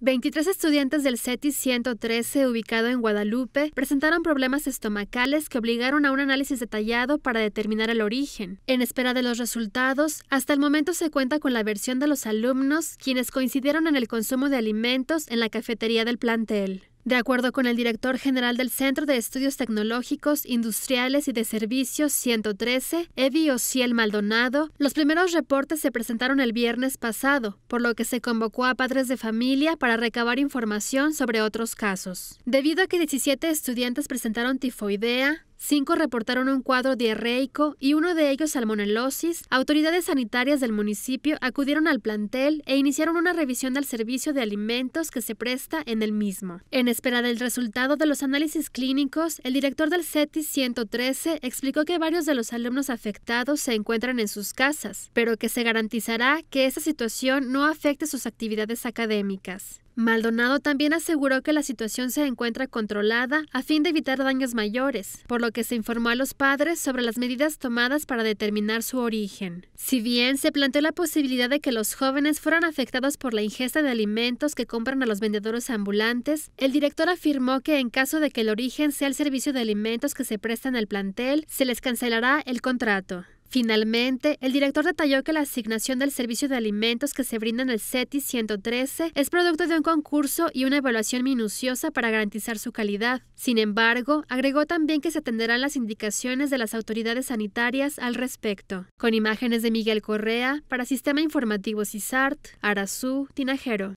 23 estudiantes del CETI 113, ubicado en Guadalupe, presentaron problemas estomacales que obligaron a un análisis detallado para determinar el origen. En espera de los resultados, hasta el momento se cuenta con la versión de los alumnos, quienes coincidieron en el consumo de alimentos en la cafetería del plantel. De acuerdo con el director general del Centro de Estudios Tecnológicos, Industriales y de Servicios 113, Eddie Ociel Maldonado, los primeros reportes se presentaron el viernes pasado, por lo que se convocó a padres de familia para recabar información sobre otros casos. Debido a que 17 estudiantes presentaron tifoidea, Cinco reportaron un cuadro diarreico y uno de ellos salmonelosis. Autoridades sanitarias del municipio acudieron al plantel e iniciaron una revisión del servicio de alimentos que se presta en el mismo. En espera del resultado de los análisis clínicos, el director del CETI 113 explicó que varios de los alumnos afectados se encuentran en sus casas, pero que se garantizará que esta situación no afecte sus actividades académicas. Maldonado también aseguró que la situación se encuentra controlada a fin de evitar daños mayores, por lo que se informó a los padres sobre las medidas tomadas para determinar su origen. Si bien se planteó la posibilidad de que los jóvenes fueran afectados por la ingesta de alimentos que compran a los vendedores ambulantes, el director afirmó que en caso de que el origen sea el servicio de alimentos que se presta en el plantel, se les cancelará el contrato. Finalmente, el director detalló que la asignación del servicio de alimentos que se brinda en el CETI 113 es producto de un concurso y una evaluación minuciosa para garantizar su calidad. Sin embargo, agregó también que se atenderán las indicaciones de las autoridades sanitarias al respecto. Con imágenes de Miguel Correa, para Sistema Informativo CISART, Arazú, Tinajero.